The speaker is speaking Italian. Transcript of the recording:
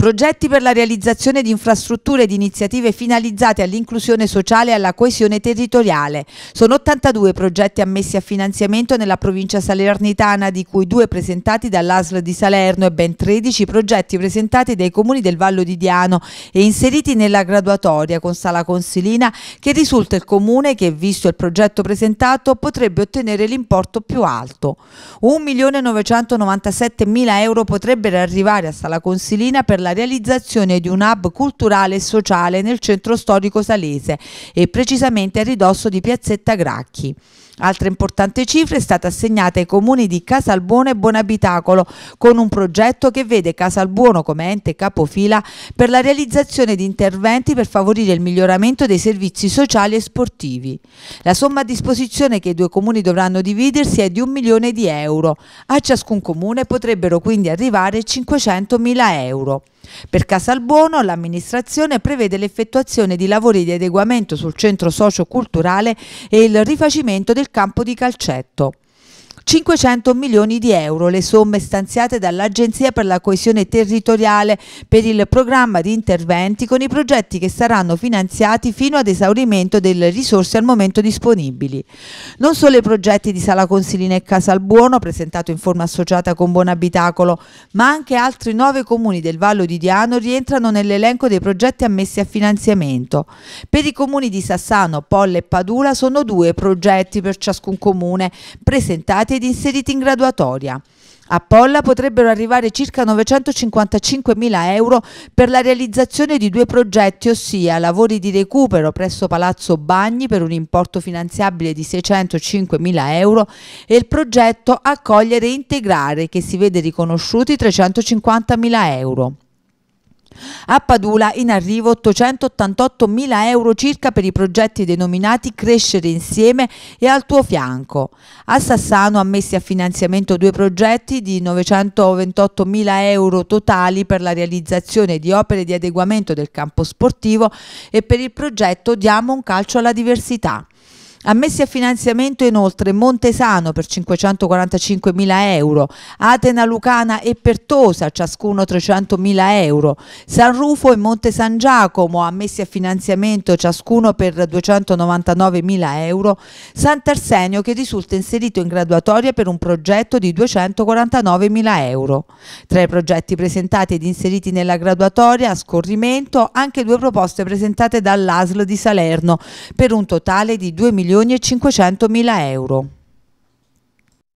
progetti per la realizzazione di infrastrutture ed iniziative finalizzate all'inclusione sociale e alla coesione territoriale. Sono 82 progetti ammessi a finanziamento nella provincia salernitana, di cui due presentati dall'ASL di Salerno e ben 13 progetti presentati dai comuni del Vallo di Diano e inseriti nella graduatoria con Sala Consilina, che risulta il comune che, visto il progetto presentato, potrebbe ottenere l'importo più alto. 1.997.000 euro potrebbero arrivare a Sala Consilina per la alla realizzazione di un hub culturale e sociale nel centro storico salese e precisamente a ridosso di Piazzetta Gracchi. Altra importante cifra è stata assegnata ai comuni di Casalbuono e Buonabitacolo con un progetto che vede Casalbuono come ente capofila per la realizzazione di interventi per favorire il miglioramento dei servizi sociali e sportivi. La somma a disposizione che i due comuni dovranno dividersi è di un milione di euro. A ciascun comune potrebbero quindi arrivare 500 mila euro. Per Casalbuono l'amministrazione prevede l'effettuazione di lavori di adeguamento sul centro socio-culturale e il rifacimento del campo di calcetto. 500 milioni di euro, le somme stanziate dall'Agenzia per la coesione territoriale per il programma di interventi con i progetti che saranno finanziati fino ad esaurimento delle risorse al momento disponibili. Non solo i progetti di Sala Consilina e Casalbuono, presentato in forma associata con Buonabitacolo, ma anche altri nove comuni del Vallo di Diano rientrano nell'elenco dei progetti ammessi a finanziamento. Per i comuni di Sassano, Polle e Padula sono due progetti per ciascun comune, presentati ed inseriti in graduatoria. A Polla potrebbero arrivare circa 955.000 euro per la realizzazione di due progetti, ossia lavori di recupero presso Palazzo Bagni per un importo finanziabile di 605.000 euro e il progetto Accogliere e Integrare che si vede riconosciuti 350.000 euro. A Padula in arrivo 888 mila euro circa per i progetti denominati Crescere insieme e al tuo fianco. A Sassano ammessi a finanziamento due progetti di 928 mila euro totali per la realizzazione di opere di adeguamento del campo sportivo e per il progetto Diamo un calcio alla diversità. Ammessi a finanziamento inoltre Montesano per 545.000 euro, Atena Lucana e Pertosa ciascuno 300.000 euro, San Rufo e Monte San Giacomo ammessi a finanziamento ciascuno per 299.000 euro, Sant'Arsenio che risulta inserito in graduatoria per un progetto di 249.000 euro. Tra i progetti presentati ed inseriti nella graduatoria a scorrimento anche due proposte presentate dall'ASL di Salerno per un totale di 2 milioni milioni e 500 mila euro.